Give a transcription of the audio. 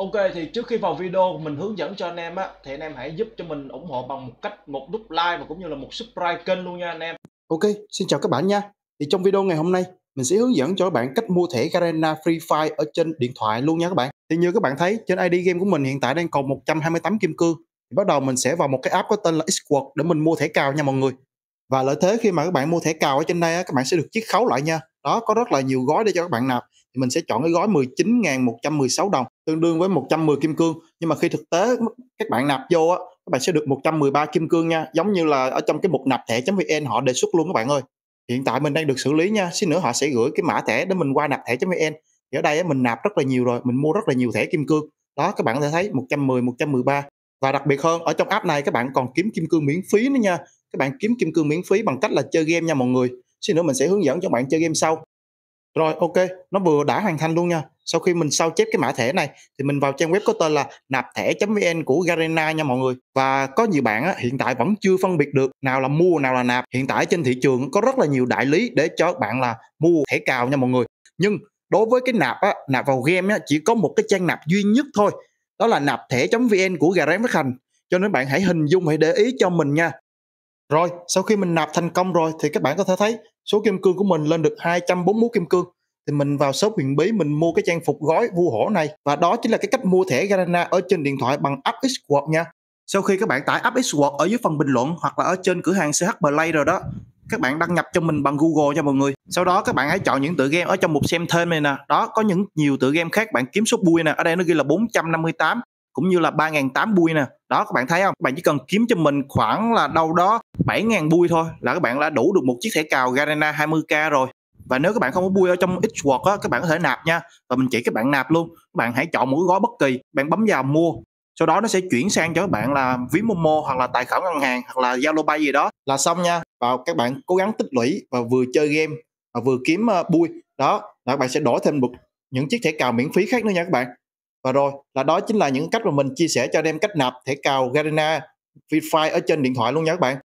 Ok thì trước khi vào video mình hướng dẫn cho anh em á thì anh em hãy giúp cho mình ủng hộ bằng một cách một nút like và cũng như là một subscribe kênh luôn nha anh em. Ok, xin chào các bạn nha. Thì trong video ngày hôm nay mình sẽ hướng dẫn cho các bạn cách mua thẻ Garena Free Fire ở trên điện thoại luôn nha các bạn. Thì như các bạn thấy trên ID game của mình hiện tại đang còn 128 kim cương. Thì bắt đầu mình sẽ vào một cái app có tên là Xworld để mình mua thẻ cào nha mọi người. Và lợi thế khi mà các bạn mua thẻ cào ở trên đây á, các bạn sẽ được chiết khấu lại nha. Đó có rất là nhiều gói để cho các bạn nạp thì mình sẽ chọn cái gói 19.116 đồng tương đương với 110 kim cương nhưng mà khi thực tế các bạn nạp vô á các bạn sẽ được 113 kim cương nha giống như là ở trong cái mục nạp thẻ.vn họ đề xuất luôn các bạn ơi hiện tại mình đang được xử lý nha xin nữa họ sẽ gửi cái mã thẻ để mình qua nạp thẻ.vn thì ở đây á, mình nạp rất là nhiều rồi mình mua rất là nhiều thẻ kim cương đó các bạn có thể thấy 110 113 và đặc biệt hơn ở trong app này các bạn còn kiếm kim cương miễn phí nữa nha các bạn kiếm kim cương miễn phí bằng cách là chơi game nha mọi người xin nữa mình sẽ hướng dẫn cho bạn chơi game sau rồi ok, nó vừa đã hoàn thành luôn nha. Sau khi mình sao chép cái mã thẻ này thì mình vào trang web có tên là nạp thẻ.vn của Garena nha mọi người. Và có nhiều bạn á, hiện tại vẫn chưa phân biệt được nào là mua nào là nạp. Hiện tại trên thị trường có rất là nhiều đại lý để cho bạn là mua thẻ cào nha mọi người. Nhưng đối với cái nạp á, nạp vào game á, chỉ có một cái trang nạp duy nhất thôi. Đó là nạp thẻ.vn của Garena với Hành. Cho nên bạn hãy hình dung hãy để ý cho mình nha. Rồi, sau khi mình nạp thành công rồi thì các bạn có thể thấy số kim cương của mình lên được 241 kim cương thì mình vào shop huyền bí mình mua cái trang phục gói vua hổ này và đó chính là cái cách mua thẻ Garena ở trên điện thoại bằng app Xworld nha sau khi các bạn tải app Xworld ở dưới phần bình luận hoặc là ở trên cửa hàng CH Play rồi đó các bạn đăng nhập cho mình bằng Google nha mọi người sau đó các bạn hãy chọn những tựa game ở trong mục xem thêm này nè đó có những nhiều tựa game khác bạn kiếm số bui nè ở đây nó ghi là 458 cũng như là 3.800 bui nè đó các bạn thấy không bạn chỉ cần kiếm cho mình khoảng là đâu đó 7.000 bui thôi là các bạn đã đủ được một chiếc thẻ cào Garena 20k rồi và nếu các bạn không có bui ở trong Xwork á các bạn có thể nạp nha và mình chỉ các bạn nạp luôn các bạn hãy chọn một gói bất kỳ bạn bấm vào mua sau đó nó sẽ chuyển sang cho các bạn là ví Momo hoặc là tài khoản ngân hàng hoặc là Zalo Pay gì đó là xong nha và các bạn cố gắng tích lũy và vừa chơi game và vừa kiếm uh, bui đó là các bạn sẽ đổi thêm một những chiếc thẻ cào miễn phí khác nữa nha các bạn và rồi là đó chính là những cách mà mình chia sẻ cho anh em cách nạp thẻ cào Garena Wi-Fi ở trên điện thoại luôn nha các bạn